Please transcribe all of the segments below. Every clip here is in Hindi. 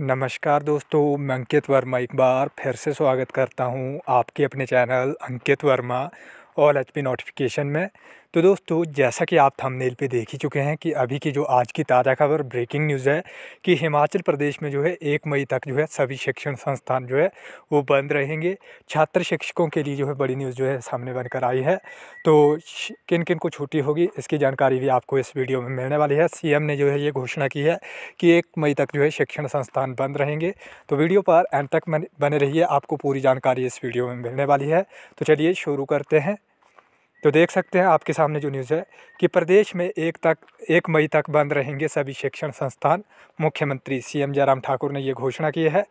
नमस्कार दोस्तों मैं अंकित वर्मा एक बार फिर से स्वागत करता हूं आपके अपने channel Ankit Verma all H P notification में तो दोस्तों जैसा कि आप थंबनेल पे देख ही चुके हैं कि अभी की जो आज की ताज़ा खबर ब्रेकिंग न्यूज़ है कि हिमाचल प्रदेश में जो है एक मई तक जो है सभी शिक्षण संस्थान जो है वो बंद रहेंगे छात्र शिक्षकों के लिए जो है बड़ी न्यूज़ जो है सामने बनकर आई है तो किन किन को छुट्टी होगी इसकी जानकारी भी आपको इस वीडियो में मिलने वाली है सी ने जो है ये घोषणा की है कि एक मई तक जो है शिक्षण संस्थान बंद रहेंगे तो वीडियो पर एंड तक बने रहिए आपको पूरी जानकारी इस वीडियो में मिलने वाली है तो चलिए शुरू करते हैं तो देख सकते हैं आपके सामने जो न्यूज़ है कि प्रदेश में एक तक एक मई तक बंद रहेंगे सभी शिक्षण संस्थान मुख्यमंत्री सीएम जयराम ठाकुर ने ये घोषणा की है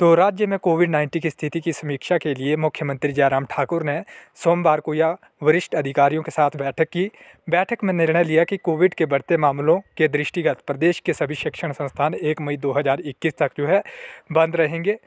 तो राज्य में कोविड नाइन्टीन की स्थिति की समीक्षा के लिए मुख्यमंत्री जयराम ठाकुर ने सोमवार को या वरिष्ठ अधिकारियों के साथ बैठक की बैठक में निर्णय लिया कि कोविड के बढ़ते मामलों के दृष्टिगत प्रदेश के सभी शिक्षण संस्थान एक मई दो तक जो है बंद रहेंगे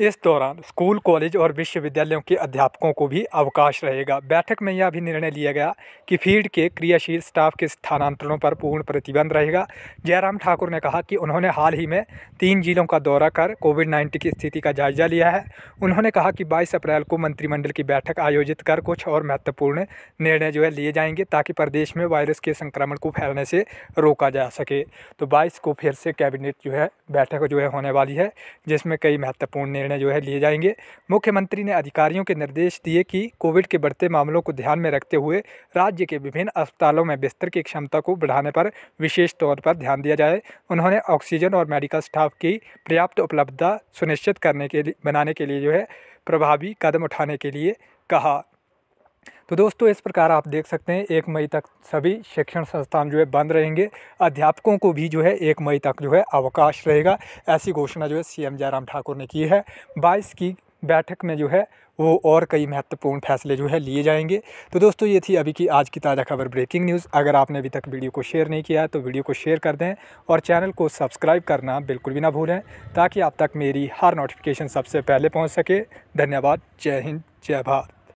इस दौरान स्कूल कॉलेज और विश्वविद्यालयों के अध्यापकों को भी अवकाश रहेगा बैठक में यह भी निर्णय लिया गया कि फील्ड के क्रियाशील स्टाफ के स्थानांतरणों पर पूर्ण प्रतिबंध रहेगा जयराम ठाकुर ने कहा कि उन्होंने हाल ही में तीन जिलों का दौरा कर कोविड नाइन्टीन की स्थिति का जायजा लिया है उन्होंने कहा कि बाईस अप्रैल को मंत्रिमंडल की बैठक आयोजित कर कुछ और महत्वपूर्ण निर्णय जो है लिए जाएंगे ताकि प्रदेश में वायरस के संक्रमण को फैलने से रोका जा सके तो बाईस को फिर से कैबिनेट जो है बैठक जो है होने वाली है जिसमें कई महत्वपूर्ण निर्णय जो है लिए जाएंगे मुख्यमंत्री ने अधिकारियों के निर्देश दिए कि कोविड के बढ़ते मामलों को ध्यान में रखते हुए राज्य के विभिन्न अस्पतालों में बिस्तर की क्षमता को बढ़ाने पर विशेष तौर पर ध्यान दिया जाए उन्होंने ऑक्सीजन और मेडिकल स्टाफ की पर्याप्त उपलब्धता सुनिश्चित करने के लिए बनाने के लिए जो है प्रभावी कदम उठाने के लिए कहा तो दोस्तों इस प्रकार आप देख सकते हैं एक मई तक सभी शिक्षण संस्थान जो है बंद रहेंगे अध्यापकों को भी जो है एक मई तक जो है अवकाश रहेगा ऐसी घोषणा जो है सीएम जयराम ठाकुर ने की है बाईस की बैठक में जो है वो और कई महत्वपूर्ण फैसले जो है लिए जाएंगे तो दोस्तों ये थी अभी की आज की ताज़ा खबर ब्रेकिंग न्यूज़ अगर आपने अभी तक वीडियो को शेयर नहीं किया तो वीडियो को शेयर कर दें और चैनल को सब्सक्राइब करना बिल्कुल भी ना भूलें ताकि आप तक मेरी हर नोटिफिकेशन सबसे पहले पहुँच सके धन्यवाद जय हिंद जय भारत